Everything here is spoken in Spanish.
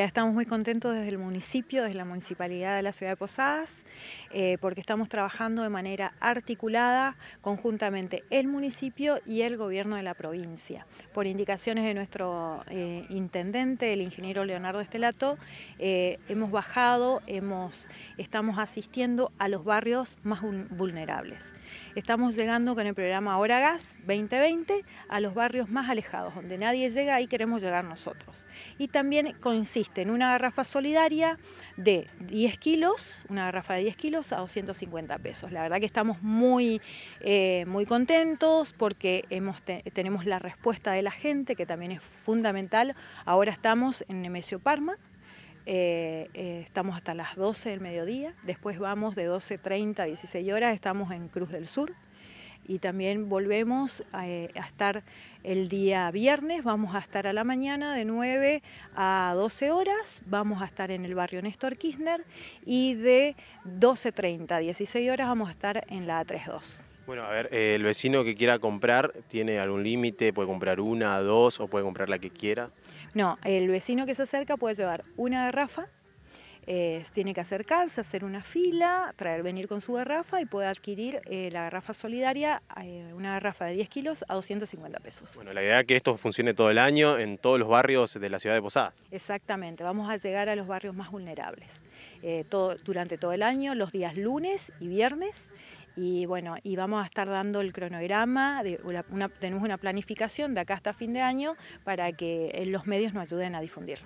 Estamos muy contentos desde el municipio, desde la Municipalidad de la Ciudad de Posadas, eh, porque estamos trabajando de manera articulada conjuntamente el municipio y el gobierno de la provincia. Por indicaciones de nuestro eh, intendente, el ingeniero Leonardo Estelato, eh, hemos bajado, hemos, estamos asistiendo a los barrios más vulnerables. Estamos llegando con el programa Ahora Gas 2020 a los barrios más alejados, donde nadie llega, y queremos llegar nosotros. Y también coincide en una garrafa solidaria de 10 kilos, una garrafa de 10 kilos a 250 pesos. La verdad que estamos muy, eh, muy contentos porque tenemos la respuesta de la gente, que también es fundamental. Ahora estamos en Nemesio Parma, eh, eh, estamos hasta las 12 del mediodía, después vamos de 12.30 a 16 horas, estamos en Cruz del Sur y también volvemos eh, a, estar el día viernes, vamos a estar a la mañana de 9 a 12 horas, vamos a estar en el barrio Néstor Kirchner y de 12.30 a 16 horas vamos a estar en la A32. Bueno, a ver, eh, el vecino que quiera comprar, ¿tiene algún límite? ¿Puede comprar una, dos o puede comprar la que quiera? No, el vecino que se acerca puede llevar una garrafa, tiene que acercarse, hacer una fila, traer, venir con su garrafa y puede adquirir eh, la garrafa solidaria, eh, una garrafa de 10 kilos a 250 pesos. Bueno, la idea es que esto funcione todo el año en todos los barrios de la ciudad de Posadas. Exactamente, vamos a llegar a los barrios más vulnerables eh, durante todo el año, los días lunes y viernes y bueno, y vamos a estar dando el cronograma, tenemos una planificación de acá hasta fin de año para que los medios nos ayuden a difundirlo.